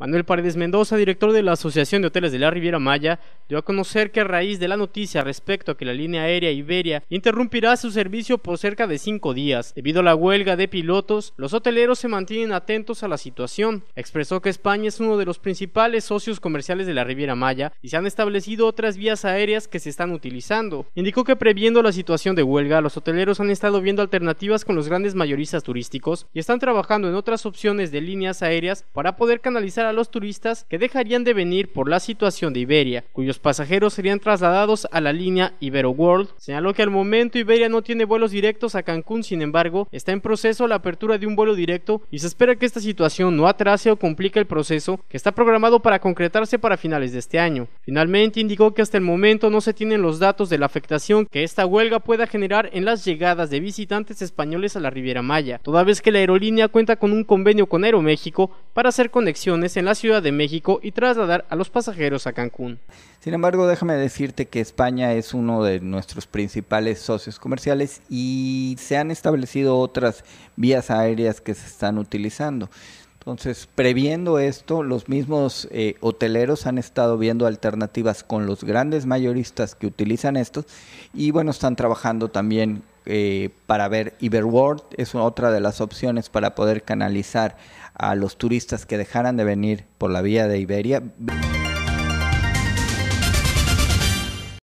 Manuel Paredes Mendoza, director de la Asociación de Hoteles de la Riviera Maya, dio a conocer que a raíz de la noticia respecto a que la línea aérea Iberia interrumpirá su servicio por cerca de cinco días. Debido a la huelga de pilotos, los hoteleros se mantienen atentos a la situación. Expresó que España es uno de los principales socios comerciales de la Riviera Maya y se han establecido otras vías aéreas que se están utilizando. Indicó que previendo la situación de huelga, los hoteleros han estado viendo alternativas con los grandes mayoristas turísticos y están trabajando en otras opciones de líneas aéreas para poder canalizar a los turistas que dejarían de venir por la situación de Iberia, cuyos pasajeros serían trasladados a la línea Ibero World. Señaló que al momento Iberia no tiene vuelos directos a Cancún, sin embargo, está en proceso la apertura de un vuelo directo y se espera que esta situación no atrase o complique el proceso que está programado para concretarse para finales de este año. Finalmente indicó que hasta el momento no se tienen los datos de la afectación que esta huelga pueda generar en las llegadas de visitantes españoles a la Riviera Maya, toda vez que la aerolínea cuenta con un convenio con Aeroméxico para hacer conexiones en la Ciudad de México y trasladar a los pasajeros a Cancún. Sin embargo, déjame decirte que España es uno de nuestros principales socios comerciales y se han establecido otras vías aéreas que se están utilizando. Entonces, previendo esto, los mismos eh, hoteleros han estado viendo alternativas con los grandes mayoristas que utilizan estos y bueno, están trabajando también eh, para ver Iberworld, es otra de las opciones para poder canalizar a los turistas que dejaran de venir por la vía de Iberia.